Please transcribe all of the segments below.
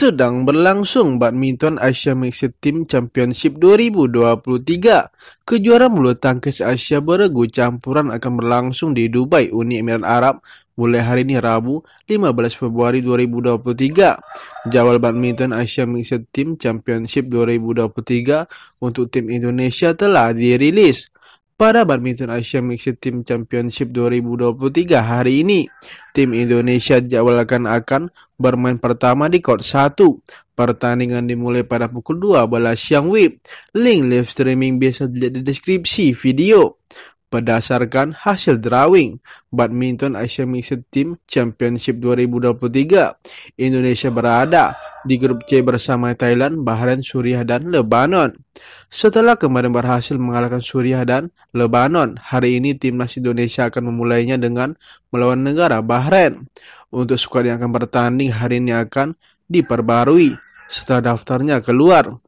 sedang berlangsung Badminton Asia Mixed Team Championship 2023. Kejuaraan bulu tangkis Asia beregu campuran akan berlangsung di Dubai, Uni Emirat Arab mulai hari ini Rabu 15 Februari 2023. Jawal Badminton Asia Mixed Team Championship 2023 untuk tim Indonesia telah dirilis pada Badminton Asia Mixed Team Championship 2023 hari ini. Tim Indonesia dijadwalkan akan bermain pertama di court 1. Pertandingan dimulai pada pukul 12 siang WIB. Link live streaming bisa dilihat di deskripsi video. Berdasarkan hasil drawing, Badminton Asia Mixed Team Championship 2023, Indonesia berada di grup C bersama Thailand, Bahrain, Suriah, dan Lebanon. Setelah kemarin berhasil mengalahkan Suriah dan Lebanon, hari ini timnas Indonesia akan memulainya dengan melawan negara Bahrain. Untuk skuad yang akan bertanding hari ini akan diperbarui setelah daftarnya keluar.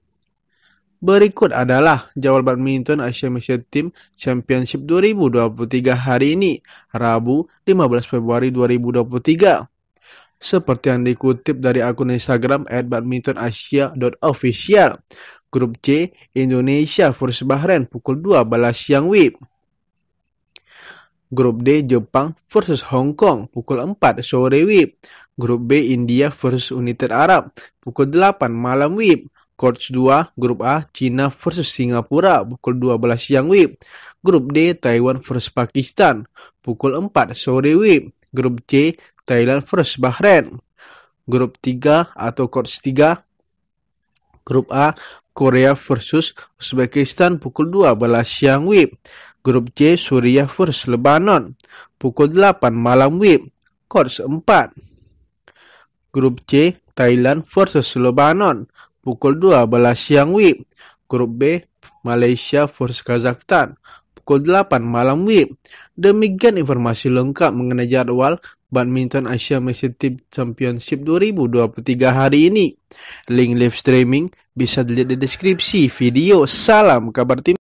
Berikut adalah jawab badminton Asia Malaysia Team Championship 2023 hari ini, Rabu 15 Februari 2023 seperti yang dikutip dari akun Instagram @badmintonasia.official. Grup C, Indonesia vs Bahrain pukul 12 siang WIB. Grup D, Jepang versus Hong Kong pukul 4 sore WIB. Grup B, India versus United Arab pukul 8 malam WIB. Coach 2, Grup A, China versus Singapura, pukul 12 siang WIB. Grup D, Taiwan versus Pakistan, pukul 4 sore WIB. Grup C, Thailand vs Bahrain. Grup 3 atau coach 3. Grup A, Korea versus Uzbekistan pukul 12 siang WIB. Grup C, Suriah versus Lebanon pukul 8 malam WIB. Coach 4. Grup C, Thailand versus Lebanon pukul 12 siang WIB. Grup B, Malaysia versus Kazakhstan pukul 8 malam WIB. Demikian informasi lengkap mengenai jadwal Badminton Asia Championship Championship 2023 hari ini. Link live streaming bisa dilihat di deskripsi video. Salam kabar tim.